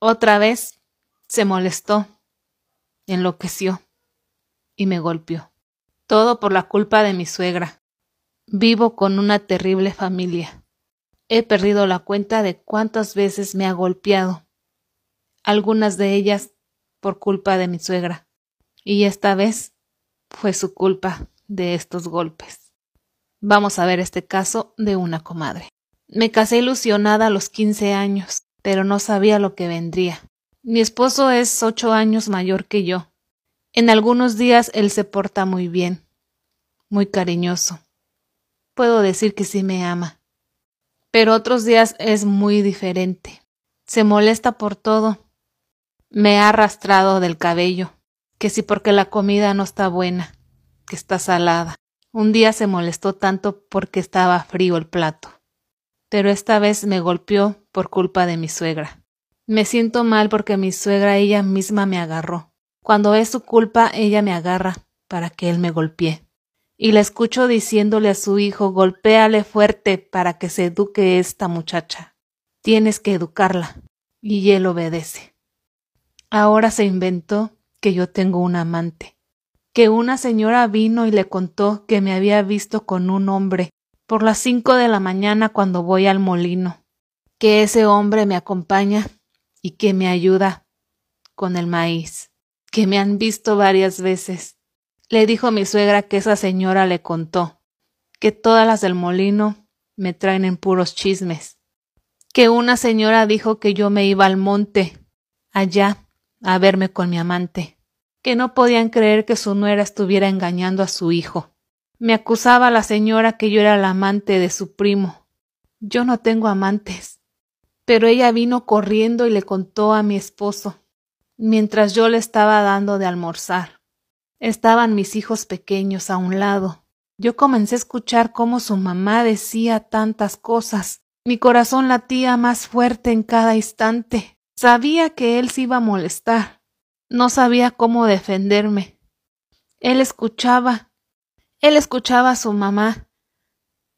Otra vez se molestó, enloqueció y me golpeó. Todo por la culpa de mi suegra. Vivo con una terrible familia. He perdido la cuenta de cuántas veces me ha golpeado, algunas de ellas por culpa de mi suegra. Y esta vez fue su culpa de estos golpes. Vamos a ver este caso de una comadre. Me casé ilusionada a los 15 años pero no sabía lo que vendría. Mi esposo es ocho años mayor que yo. En algunos días él se porta muy bien, muy cariñoso. Puedo decir que sí me ama. Pero otros días es muy diferente. Se molesta por todo. Me ha arrastrado del cabello, que sí porque la comida no está buena, que está salada. Un día se molestó tanto porque estaba frío el plato pero esta vez me golpeó por culpa de mi suegra. Me siento mal porque mi suegra ella misma me agarró. Cuando es su culpa, ella me agarra para que él me golpee. Y la escucho diciéndole a su hijo, golpéale fuerte para que se eduque esta muchacha. Tienes que educarla. Y él obedece. Ahora se inventó que yo tengo un amante. Que una señora vino y le contó que me había visto con un hombre por las cinco de la mañana cuando voy al molino, que ese hombre me acompaña y que me ayuda con el maíz, que me han visto varias veces. Le dijo mi suegra que esa señora le contó, que todas las del molino me traen en puros chismes, que una señora dijo que yo me iba al monte, allá, a verme con mi amante, que no podían creer que su nuera estuviera engañando a su hijo me acusaba la señora que yo era la amante de su primo. Yo no tengo amantes. Pero ella vino corriendo y le contó a mi esposo, mientras yo le estaba dando de almorzar. Estaban mis hijos pequeños a un lado. Yo comencé a escuchar cómo su mamá decía tantas cosas. Mi corazón latía más fuerte en cada instante. Sabía que él se iba a molestar. No sabía cómo defenderme. Él escuchaba él escuchaba a su mamá.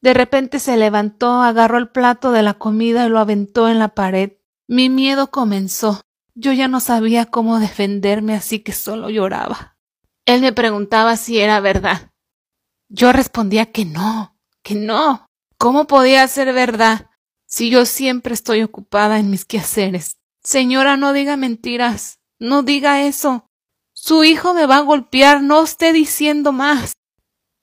De repente se levantó, agarró el plato de la comida y lo aventó en la pared. Mi miedo comenzó. Yo ya no sabía cómo defenderme, así que solo lloraba. Él me preguntaba si era verdad. Yo respondía que no, que no. ¿Cómo podía ser verdad si yo siempre estoy ocupada en mis quehaceres? Señora, no diga mentiras, no diga eso. Su hijo me va a golpear, no esté diciendo más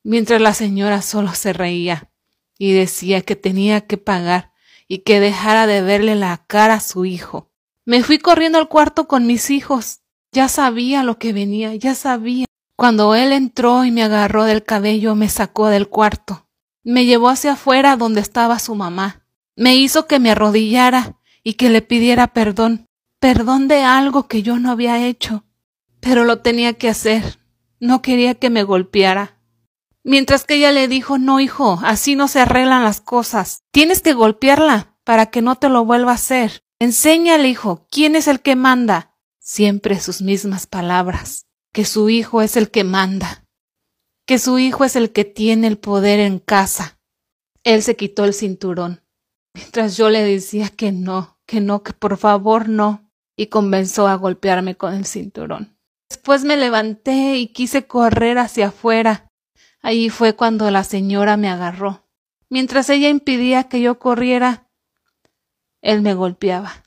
mientras la señora solo se reía y decía que tenía que pagar y que dejara de verle la cara a su hijo. Me fui corriendo al cuarto con mis hijos. Ya sabía lo que venía, ya sabía. Cuando él entró y me agarró del cabello, me sacó del cuarto. Me llevó hacia afuera donde estaba su mamá. Me hizo que me arrodillara y que le pidiera perdón, perdón de algo que yo no había hecho. Pero lo tenía que hacer. No quería que me golpeara mientras que ella le dijo, no, hijo, así no se arreglan las cosas. Tienes que golpearla para que no te lo vuelva a hacer. Enséñale, hijo, quién es el que manda. Siempre sus mismas palabras, que su hijo es el que manda, que su hijo es el que tiene el poder en casa. Él se quitó el cinturón, mientras yo le decía que no, que no, que por favor no, y comenzó a golpearme con el cinturón. Después me levanté y quise correr hacia afuera, Ahí fue cuando la señora me agarró. Mientras ella impidía que yo corriera, él me golpeaba.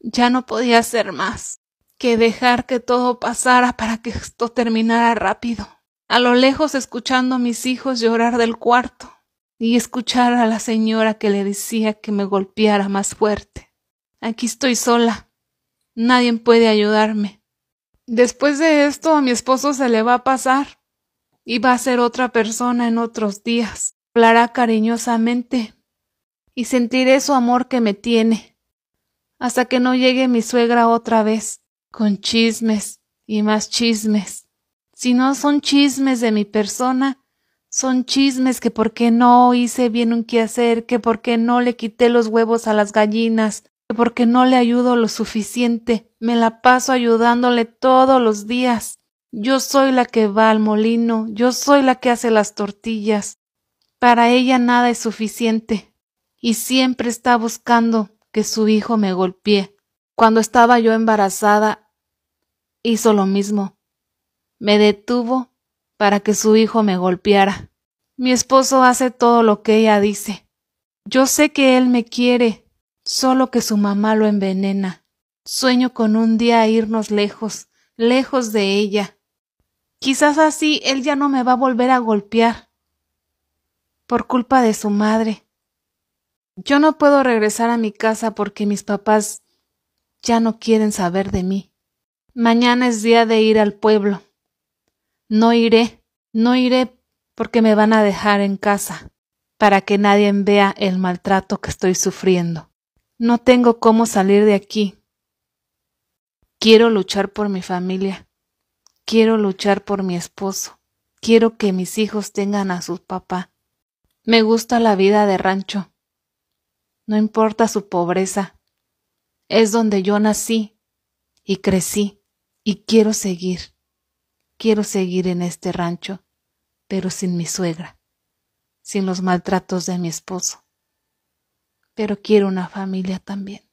Ya no podía hacer más que dejar que todo pasara para que esto terminara rápido. A lo lejos escuchando a mis hijos llorar del cuarto y escuchar a la señora que le decía que me golpeara más fuerte. Aquí estoy sola. Nadie puede ayudarme. Después de esto a mi esposo se le va a pasar. Y va a ser otra persona en otros días. Hablará cariñosamente y sentiré su amor que me tiene. Hasta que no llegue mi suegra otra vez, con chismes y más chismes. Si no son chismes de mi persona, son chismes que porque no hice bien un quehacer, que porque no le quité los huevos a las gallinas, que porque no le ayudo lo suficiente. Me la paso ayudándole todos los días. Yo soy la que va al molino, yo soy la que hace las tortillas. Para ella nada es suficiente, y siempre está buscando que su hijo me golpee. Cuando estaba yo embarazada, hizo lo mismo. Me detuvo para que su hijo me golpeara. Mi esposo hace todo lo que ella dice. Yo sé que él me quiere, solo que su mamá lo envenena. Sueño con un día irnos lejos, lejos de ella Quizás así él ya no me va a volver a golpear por culpa de su madre. Yo no puedo regresar a mi casa porque mis papás ya no quieren saber de mí. Mañana es día de ir al pueblo. No iré, no iré porque me van a dejar en casa, para que nadie vea el maltrato que estoy sufriendo. No tengo cómo salir de aquí. Quiero luchar por mi familia. Quiero luchar por mi esposo. Quiero que mis hijos tengan a su papá. Me gusta la vida de rancho. No importa su pobreza. Es donde yo nací y crecí y quiero seguir. Quiero seguir en este rancho, pero sin mi suegra, sin los maltratos de mi esposo. Pero quiero una familia también.